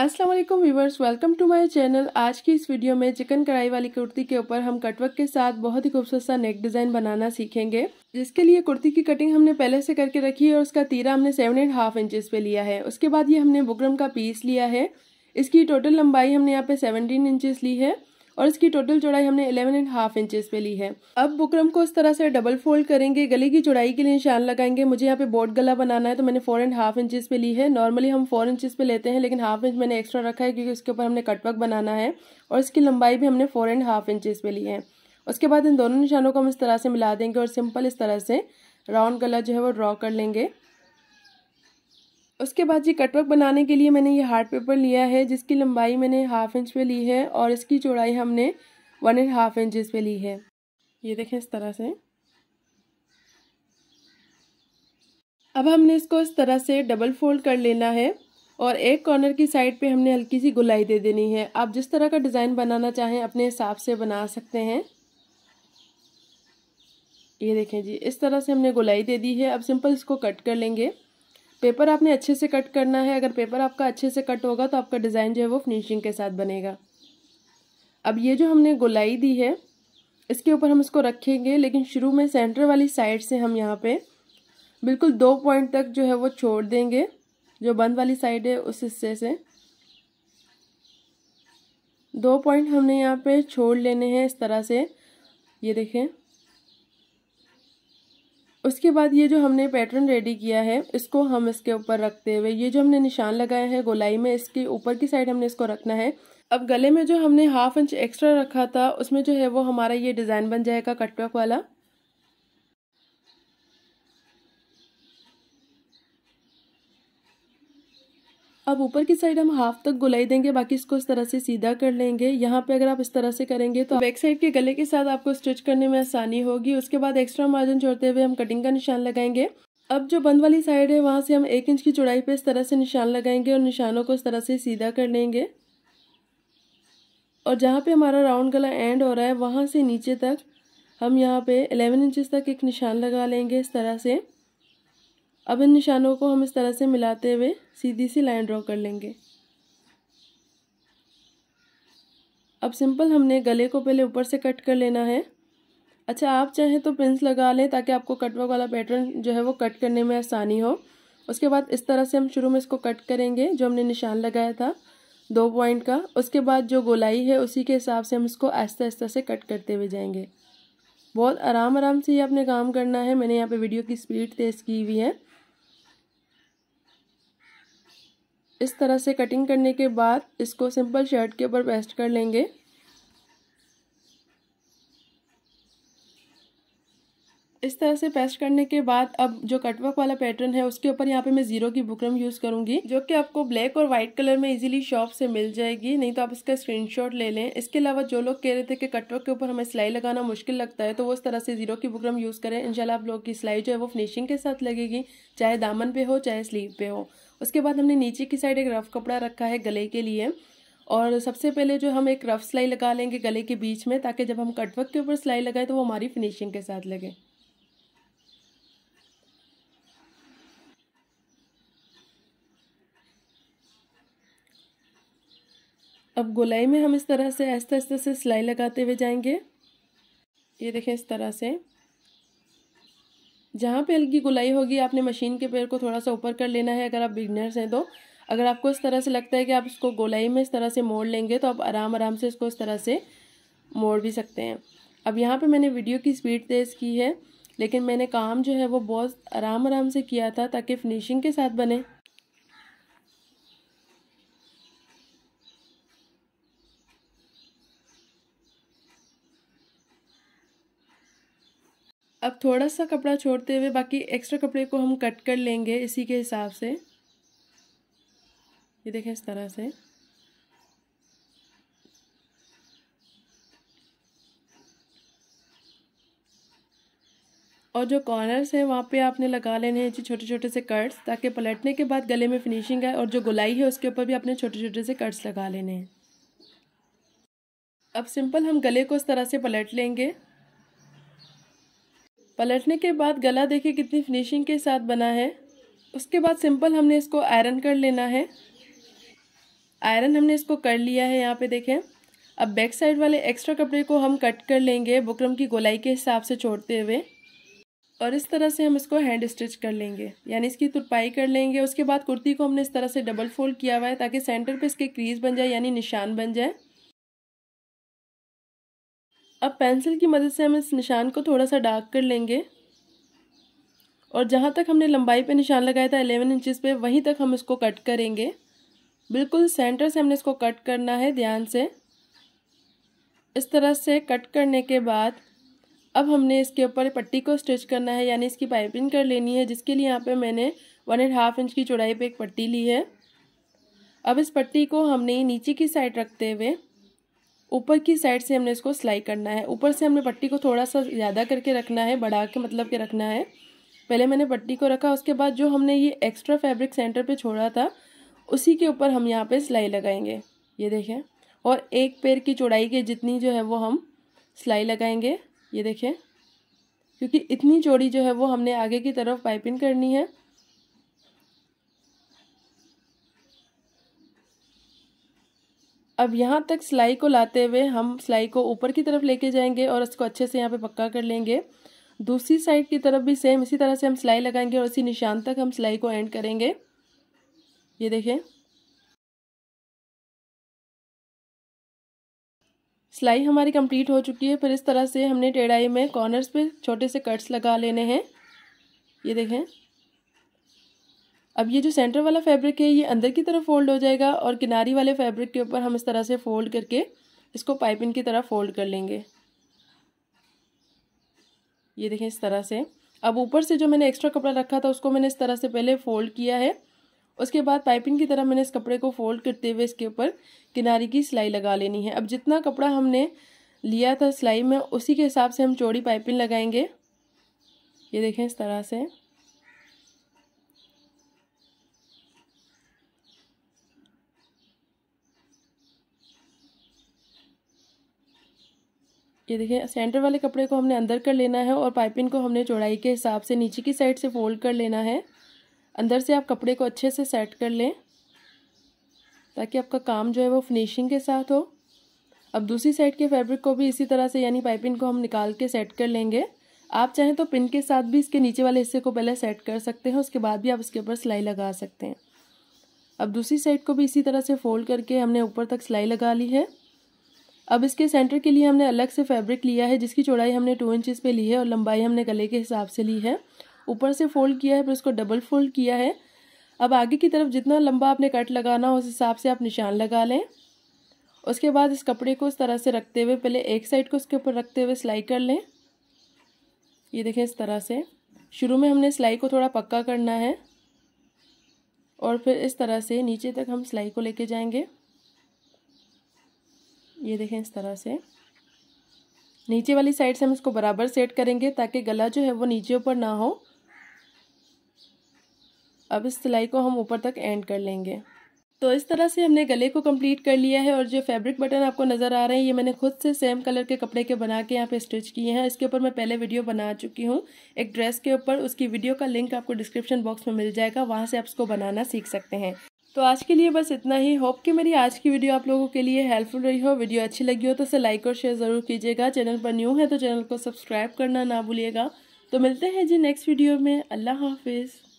अस्सलाम वालेकुम viewers welcome to my channel आज की इस वीडियो में चिकन कढ़ाई वाली कुर्ती के ऊपर हम कटवर्क के साथ बहुत ही खूबसूरत सा नेक डिज़ाइन बनाना सीखेंगे जिसके लिए कुर्ती की कटिंग हमने पहले से करके रखी है और उसका तीरा हमने सेवन एंड हाफ इंचज़ पे लिया है उसके बाद ये हमने बुकरम का पीस लिया है इसकी टोटल लंबाई हमने यहाँ पे सेवनटीन इंचज़ ली है और इसकी टोटल चौड़ाई हमने एलेवन एंड हाफ इंचज पे ली है अब बुकरम को इस तरह से डबल फोल्ड करेंगे गले की चौड़ाई के लिए निशान लगाएंगे मुझे यहाँ पे बोर्ड गला बनाना है तो मैंने फोर एंड हाफ इंचज पे ली है नॉर्मली हम फोर इंचज पे लेते हैं लेकिन हाफ इंच मैंने एक्स्ट्रा रखा है क्योंकि उसके ऊपर हमने कटवर्क बनाना है और इसकी लंबाई भी हमने फोर एंड हाफ इंचज पे ली है उसके बाद इन दोनों निशानों को हम इस तरह से मिला देंगे और सिंपल इस तरह से राउंड गला जो है वो ड्रॉ कर लेंगे उसके बाद ये कटवर्क बनाने के लिए मैंने ये हार्ड पेपर लिया है जिसकी लंबाई मैंने हाफ इंच पे ली है और इसकी चौड़ाई हमने वन एंड हाफ इंचज़ पे ली है ये देखें इस तरह से अब हमने इसको इस तरह से डबल फोल्ड कर लेना है और एक कॉर्नर की साइड पे हमने हल्की सी गुलाई दे देनी है आप जिस तरह का डिज़ाइन बनाना चाहें अपने हिसाब से बना सकते हैं ये देखें जी इस तरह से हमने गुलाई दे दी है अब सिंपल इसको कट कर लेंगे पेपर आपने अच्छे से कट करना है अगर पेपर आपका अच्छे से कट होगा तो आपका डिज़ाइन जो है वो फिनिशिंग के साथ बनेगा अब ये जो हमने गोलाई दी है इसके ऊपर हम इसको रखेंगे लेकिन शुरू में सेंटर वाली साइड से हम यहाँ पे बिल्कुल दो पॉइंट तक जो है वो छोड़ देंगे जो बंद वाली साइड है उस हिस्से से दो पॉइंट हमने यहाँ पे छोड़ लेने हैं इस तरह से ये देखें उसके बाद ये जो हमने पैटर्न रेडी किया है इसको हम इसके ऊपर रखते हुए ये जो हमने निशान लगाया है गोलाई में इसके ऊपर की साइड हमने इसको रखना है अब गले में जो हमने हाफ इंच एक्स्ट्रा रखा था उसमें जो है वो हमारा ये डिज़ाइन बन जाएगा कटवर्क वाला अब ऊपर की साइड हम हाफ तक गुलाई देंगे बाकी इसको इस तरह से सीधा कर लेंगे यहाँ पे अगर आप इस तरह से करेंगे तो बैक साइड के गले के साथ आपको स्टिच करने में आसानी होगी उसके बाद एक्स्ट्रा मार्जिन छोड़ते हुए हम कटिंग का निशान लगाएंगे अब जो बंद वाली साइड है वहाँ से हम एक इंच की चौड़ाई पे इस तरह से निशान लगाएंगे और निशानों को इस तरह से सीधा कर लेंगे और जहाँ पे हमारा राउंड गला एंड हो रहा है वहाँ से नीचे तक हम यहाँ पे 11 इंचेस तक एक निशान लगा लेंगे इस तरह से अब इन निशानों को हम इस तरह से मिलाते हुए सीधी सी लाइन ड्रॉ कर लेंगे अब सिंपल हमने गले को पहले ऊपर से कट कर लेना है अच्छा आप चाहें तो पिंस लगा लें ताकि आपको कटवर्क वाला पैटर्न जो है वो कट करने में आसानी हो उसके बाद इस तरह से हम शुरू में इसको कट करेंगे जो हमने निशान लगाया था दो पॉइंट का उसके बाद जो गोलाई है उसी के हिसाब से हम इसको आहिस्ता आहिस्ता से कट करते हुए जाएंगे बहुत आराम आराम से ये आपने काम करना है मैंने यहाँ पे वीडियो की स्पीड तेज़ की हुई है इस तरह से कटिंग करने के बाद इसको सिंपल शर्ट के ऊपर पेस्ट कर लेंगे इस तरह से पेस्ट करने के बाद अब जो कटवर्क वाला पैटर्न है उसके ऊपर यहाँ पे मैं जीरो की बुकरम यूज करूंगी जो कि आपको ब्लैक और व्हाइट कलर में इजीली शॉप से मिल जाएगी नहीं तो आप इसका स्क्रीनशॉट ले लें इसके अलावा जो लोग कह रहे थे कि कटवर्क के ऊपर हमें सिलाई लगाना मुश्किल लगता है तो वो इस तरह से जीरो की बुकरम यूज करें इनशाला आप लोग की सिलाई जो है वो फिनिशिंग के साथ लगेगी चाहे दामन पे हो चाहे स्लीव पे हो उसके बाद हमने नीचे की साइड एक रफ़ कपड़ा रखा है गले के लिए और सबसे पहले जो हम एक रफ़ सिलाई लगा लेंगे गले के बीच में ताकि जब हम कटवर्क के ऊपर सिलाई लगाएं तो वो हमारी फिनिशिंग के साथ लगे अब गोलाई में हम इस तरह से ऐसा ऐसा से सिलाई लगाते हुए जाएंगे ये देखें इस तरह से जहाँ पे हल्की गुलाई होगी आपने मशीन के पैर को थोड़ा सा ऊपर कर लेना है अगर आप बिगनर्स हैं तो अगर आपको इस तरह से लगता है कि आप इसको गोलाई में इस तरह से मोड़ लेंगे तो आप आराम आराम से इसको इस तरह से मोड़ भी सकते हैं अब यहाँ पे मैंने वीडियो की स्पीड तेज़ की है लेकिन मैंने काम जो है वो बहुत आराम आराम से किया था ताकि फिनिशिंग के साथ बने अब थोड़ा सा कपड़ा छोड़ते हुए बाकी एक्स्ट्रा कपड़े को हम कट कर लेंगे इसी के हिसाब से ये देखें इस तरह से और जो कॉर्नर्स हैं वहाँ पे आपने लगा लेने हैं जी छोटे छोटे से कट्स ताकि पलटने के बाद गले में फिनिशिंग आए और जो गुलाई है उसके ऊपर भी आपने छोटे छोटे से कट्स लगा लेने हैं अब सिंपल हम गले को इस तरह से पलट लेंगे पलटने के बाद गला देखिए कितनी फिनिशिंग के साथ बना है उसके बाद सिंपल हमने इसको आयरन कर लेना है आयरन हमने इसको कर लिया है यहाँ पे देखें अब बैक साइड वाले एक्स्ट्रा कपड़े को हम कट कर लेंगे बुकरम की गोलाई के हिसाब से छोड़ते हुए और इस तरह से हम इसको हैंड स्टिच कर लेंगे यानी इसकी तुरपाई कर लेंगे उसके बाद कुर्ती को हमने इस तरह से डबल फोल्ड किया हुआ है ताकि सेंटर पे इसके क्रीज बन जाए यानी निशान बन जाए अब पेंसिल की मदद से हम इस निशान को थोड़ा सा डार्क कर लेंगे और जहाँ तक हमने लंबाई पे निशान लगाया था एलेवन इंचेस पे वहीं तक हम इसको कट करेंगे बिल्कुल सेंटर से हमने इसको कट करना है ध्यान से इस तरह से कट करने के बाद अब हमने इसके ऊपर पट्टी को स्टिच करना है यानी इसकी पाइपिंग कर लेनी है जिसके लिए यहाँ पे मैंने वन एंड हाफ इंच की चौड़ाई पे एक पट्टी ली है अब इस पट्टी को हमने नीचे की साइड रखते हुए ऊपर की साइड से हमने इसको सिलाई करना है ऊपर से हमने पट्टी को थोड़ा सा ज़्यादा करके रखना है बढ़ा के मतलब के रखना है पहले मैंने पट्टी को रखा उसके बाद जो हमने ये एक्स्ट्रा फैब्रिक सेंटर पे छोड़ा था उसी के ऊपर हम यहाँ पे सिलाई लगाएंगे ये देखें और एक पैर की चौड़ाई के जितनी जो है वो हम सिलाई लगाएंगे ये देखें क्योंकि इतनी चौड़ी जो है वो हमने आगे की तरफ पाइपिंग करनी है अब यहाँ तक सिलाई को लाते हुए हम सिलाई को ऊपर की तरफ लेके जाएंगे और इसको अच्छे से यहाँ पे पक्का कर लेंगे दूसरी साइड की तरफ भी सेम इसी तरह से हम सिलाई लगाएंगे और इसी निशान तक हम सिलाई को एंड करेंगे ये देखें सिलाई हमारी कंप्लीट हो चुकी है फिर इस तरह से हमने टेढ़ाई में कॉर्नर्स पे छोटे से कट्स लगा लेने हैं ये देखें अब ये जो सेंटर वाला फैब्रिक है ये अंदर की तरफ फोल्ड हो जाएगा और किनारी वाले फैब्रिक के ऊपर हम इस तरह से फोल्ड करके इसको पाइपिंग की तरह फोल्ड कर लेंगे ये देखें इस तरह से अब ऊपर से जो मैंने एक्स्ट्रा कपड़ा रखा था उसको मैंने इस तरह से पहले फोल्ड किया है उसके बाद पाइपिंग की तरह मैंने इस कपड़े को फोल्ड करते हुए इसके ऊपर किनारी की सिलाई लगा लेनी है अब जितना कपड़ा हमने लिया था सिलाई में उसी के हिसाब से हम चौड़ी पाइपिंग लगाएंगे ये देखें इस तरह से ये देखिए सेंटर वाले कपड़े को हमने अंदर कर लेना है और पाइपिंग को हमने चौड़ाई के हिसाब से नीचे की साइड से फोल्ड कर लेना है अंदर से आप कपड़े को अच्छे से सेट कर लें ताकि आपका काम जो है वो फिनिशिंग के साथ हो अब दूसरी साइड के फैब्रिक को भी इसी तरह से यानी पाइपिंग को हम निकाल के सेट कर लेंगे आप चाहें तो पिन के साथ भी इसके नीचे वाले हिस्से को पहले सेट कर सकते हैं उसके बाद भी आप इसके ऊपर सिलाई लगा सकते हैं अब दूसरी साइड को भी इसी तरह से फोल्ड करके हमने ऊपर तक सिलाई लगा ली है अब इसके सेंटर के लिए हमने अलग से फैब्रिक लिया है जिसकी चौड़ाई हमने टू इंचज़ पे ली है और लंबाई हमने गले के हिसाब से ली है ऊपर से फोल्ड किया है फिर उसको डबल फोल्ड किया है अब आगे की तरफ जितना लंबा आपने कट लगाना हो उस हिसाब से आप निशान लगा लें उसके बाद इस कपड़े को इस तरह से रखते हुए पहले एक साइड को उसके ऊपर रखते हुए सिलाई कर लें ये देखें इस तरह से शुरू में हमने सिलाई को थोड़ा पक्का करना है और फिर इस तरह से नीचे तक हम सिलाई को लेके जाएंगे ये देखें इस तरह से नीचे वाली साइड से हम इसको बराबर सेट करेंगे ताकि गला जो है वो नीचे ऊपर ना हो अब इस सिलाई को हम ऊपर तक एंड कर लेंगे तो इस तरह से हमने गले को कंप्लीट कर लिया है और जो फैब्रिक बटन आपको नज़र आ रहे हैं ये मैंने खुद से सेम कलर के कपड़े के बना के यहाँ पे स्टिच किए हैं इसके ऊपर मैं पहले वीडियो बना चुकी हूँ एक ड्रेस के ऊपर उसकी वीडियो का लिंक आपको डिस्क्रिप्शन बॉक्स में मिल जाएगा वहाँ से आप उसको बनाना सीख सकते हैं तो आज के लिए बस इतना ही होप कि मेरी आज की वीडियो आप लोगों के लिए हेल्पफुल रही हो वीडियो अच्छी लगी हो तो उसे लाइक और शेयर ज़रूर कीजिएगा चैनल पर न्यू है तो चैनल को सब्सक्राइब करना ना भूलिएगा तो मिलते हैं जी नेक्स्ट वीडियो में अल्लाह हाफिज़